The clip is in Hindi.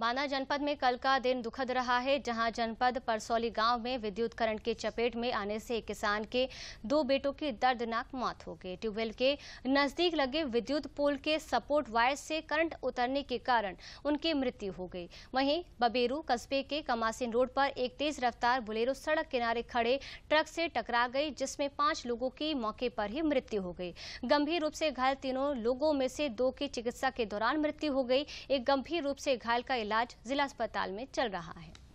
बाना जनपद में कल का दिन दुखद रहा है जहां जनपद परसौली गांव में विद्युत करंट के चपेट में आने से एक किसान के दो बेटों की दर्दनाक मौत हो गई ट्यूबवेल के नजदीक लगे विद्युत पोल के सपोर्ट वायर से करंट उतरने के कारण उनकी मृत्यु हो गई वहीं बबेरू कस्बे के कमासिन रोड पर एक तेज रफ्तार बुलेरो सड़क किनारे खड़े ट्रक से टकरा गई जिसमें पांच लोगों की मौके पर ही मृत्यु हो गई गंभीर रूप से घायल तीनों लोगों में से दो की चिकित्सा के दौरान मृत्यु हो गई एक गंभीर रूप से घायल का इलाज जिला अस्पताल में चल रहा है